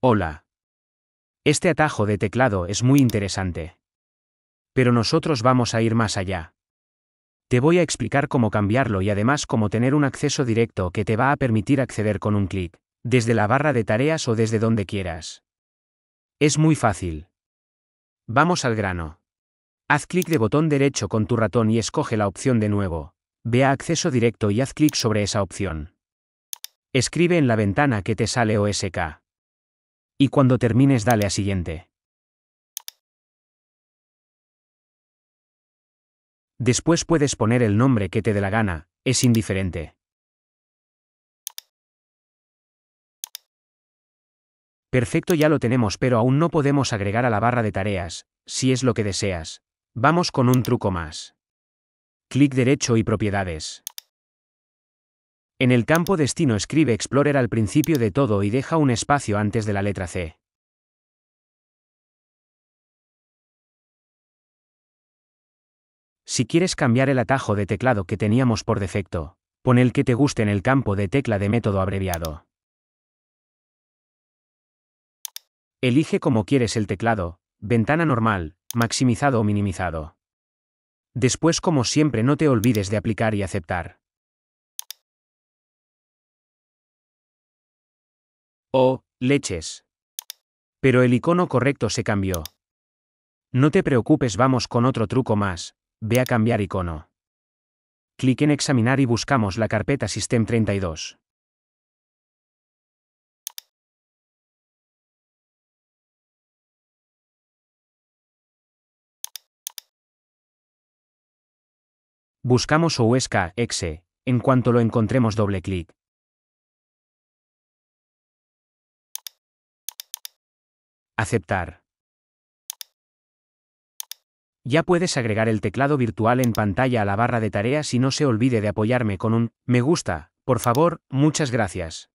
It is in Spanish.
Hola. Este atajo de teclado es muy interesante. Pero nosotros vamos a ir más allá. Te voy a explicar cómo cambiarlo y además cómo tener un acceso directo que te va a permitir acceder con un clic, desde la barra de tareas o desde donde quieras. Es muy fácil. Vamos al grano. Haz clic de botón derecho con tu ratón y escoge la opción de nuevo. Ve a acceso directo y haz clic sobre esa opción. Escribe en la ventana que te sale OSK. Y cuando termines dale a siguiente. Después puedes poner el nombre que te dé la gana, es indiferente. Perfecto ya lo tenemos pero aún no podemos agregar a la barra de tareas, si es lo que deseas. Vamos con un truco más. Clic derecho y propiedades. En el campo destino escribe Explorer al principio de todo y deja un espacio antes de la letra C. Si quieres cambiar el atajo de teclado que teníamos por defecto, pon el que te guste en el campo de tecla de método abreviado. Elige como quieres el teclado, ventana normal, maximizado o minimizado. Después como siempre no te olvides de aplicar y aceptar. Oh, leches. Pero el icono correcto se cambió. No te preocupes, vamos con otro truco más. Ve a cambiar icono. Clic en examinar y buscamos la carpeta System32. Buscamos OSK, exe, en cuanto lo encontremos doble clic. Aceptar. Ya puedes agregar el teclado virtual en pantalla a la barra de tareas y no se olvide de apoyarme con un me gusta, por favor, muchas gracias.